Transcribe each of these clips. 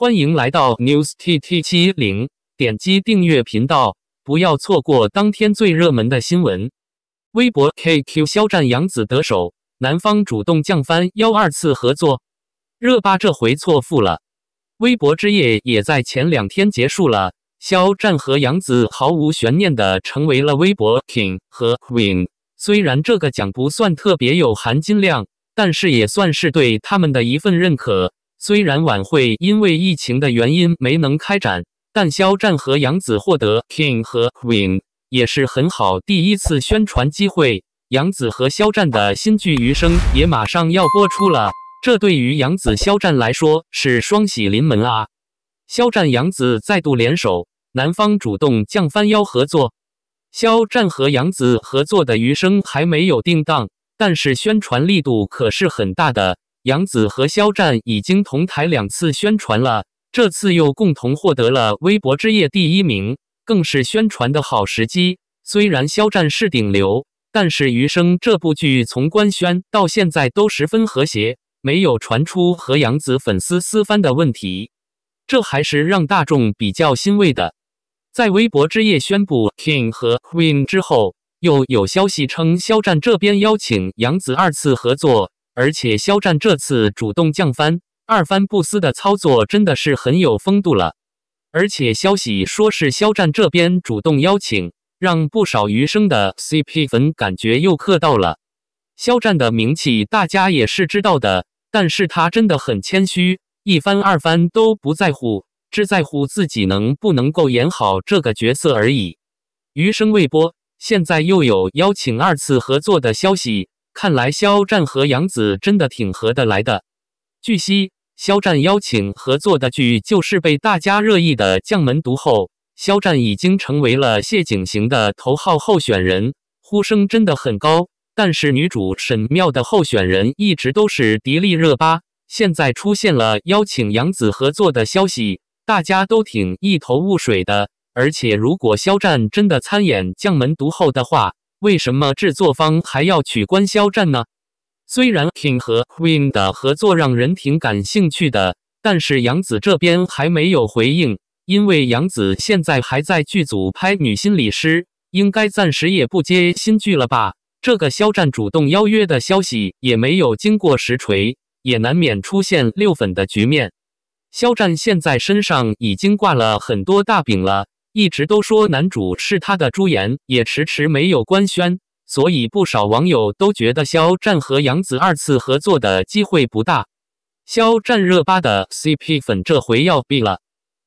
欢迎来到 News T T 七零，点击订阅频道，不要错过当天最热门的新闻。微博 K Q，肖战杨紫得手，男方主动降番幺二次合作，热巴这回错付了。微博之夜也在前两天结束了，肖战和杨紫毫无悬念的成为了微博 King 和 Queen。虽然这个奖不算特别有含金量，但是也算是对他们的一份认可。虽然晚会因为疫情的原因没能开展，但肖战和杨紫获得 King 和 Queen 也是很好第一次宣传机会。杨紫和肖战的新剧《余生》也马上要播出了，这对于杨紫、肖战来说是双喜临门啊！肖战、杨紫再度联手，男方主动降番腰合作。肖战和杨紫合作的《余生》还没有定档，但是宣传力度可是很大的。杨紫和肖战已经同台两次宣传了，这次又共同获得了微博之夜第一名，更是宣传的好时机。虽然肖战是顶流，但是《余生》这部剧从官宣到现在都十分和谐，没有传出和杨紫粉丝私翻的问题，这还是让大众比较欣慰的。在微博之夜宣布 King 和 Queen 之后，又有消息称肖战这边邀请杨紫二次合作。而且肖战这次主动降番，二番不撕的操作真的是很有风度了。而且消息说是肖战这边主动邀请，让不少《余生》的 CP 粉感觉又磕到了。肖战的名气大家也是知道的，但是他真的很谦虚，一番二番都不在乎，只在乎自己能不能够演好这个角色而已。《余生未播》，现在又有邀请二次合作的消息。看来肖战和杨紫真的挺合得来的。据悉，肖战邀请合作的剧就是被大家热议的《将门毒后》，肖战已经成为了谢景行的头号候选人，呼声真的很高。但是女主沈妙的候选人一直都是迪丽热巴，现在出现了邀请杨紫合作的消息，大家都挺一头雾水的。而且，如果肖战真的参演《将门毒后》的话，为什么制作方还要取关肖战呢？虽然 King 和 Queen 的合作让人挺感兴趣的，但是杨紫这边还没有回应，因为杨紫现在还在剧组拍《女心理师》，应该暂时也不接新剧了吧？这个肖战主动邀约的消息也没有经过实锤，也难免出现六粉的局面。肖战现在身上已经挂了很多大饼了。一直都说男主是他的朱颜，也迟迟没有官宣，所以不少网友都觉得肖战和杨紫二次合作的机会不大。肖战热巴的 CP 粉这回要毙了。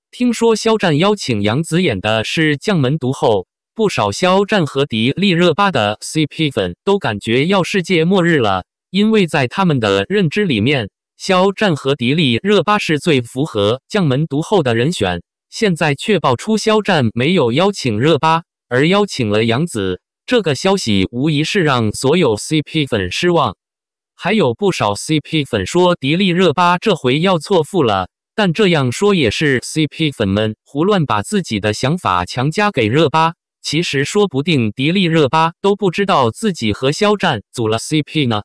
听说肖战邀请杨紫演的是《将门毒后》，不少肖战和迪丽热巴的 CP 粉都感觉要世界末日了，因为在他们的认知里面，肖战和迪丽热巴是最符合《将门毒后》的人选。现在却爆出肖战没有邀请热巴，而邀请了杨紫，这个消息无疑是让所有 CP 粉失望。还有不少 CP 粉说迪丽热巴这回要错付了，但这样说也是 CP 粉们胡乱把自己的想法强加给热巴。其实说不定迪丽热巴都不知道自己和肖战组了 CP 呢。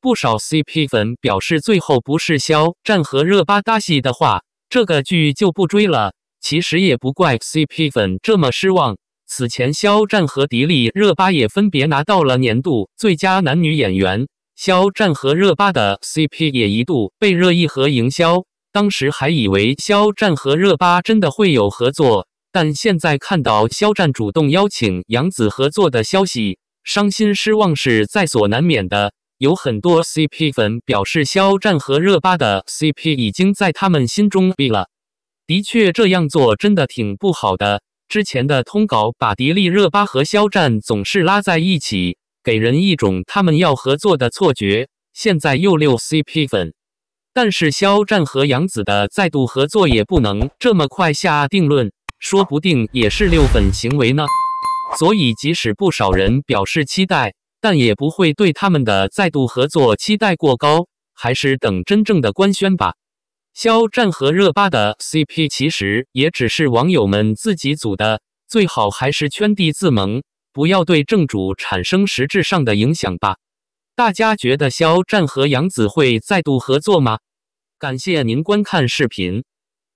不少 CP 粉表示，最后不是肖战和热巴搭戏的话，这个剧就不追了。其实也不怪 CP 粉这么失望。此前，肖战和迪丽热巴也分别拿到了年度最佳男女演员。肖战和热巴的 CP 也一度被热议和营销，当时还以为肖战和热巴真的会有合作，但现在看到肖战主动邀请杨紫合作的消息，伤心失望是在所难免的。有很多 CP 粉表示，肖战和热巴的 CP 已经在他们心中毙了。的确，这样做真的挺不好的。之前的通稿把迪丽热巴和肖战总是拉在一起，给人一种他们要合作的错觉。现在又六 CP 粉，但是肖战和杨紫的再度合作也不能这么快下定论，说不定也是六粉行为呢。所以，即使不少人表示期待，但也不会对他们的再度合作期待过高，还是等真正的官宣吧。肖战和热巴的 CP 其实也只是网友们自己组的，最好还是圈地自萌，不要对正主产生实质上的影响吧。大家觉得肖战和杨紫会再度合作吗？感谢您观看视频。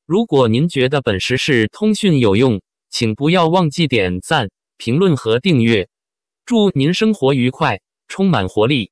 如果您觉得本时事通讯有用，请不要忘记点赞、评论和订阅。祝您生活愉快，充满活力！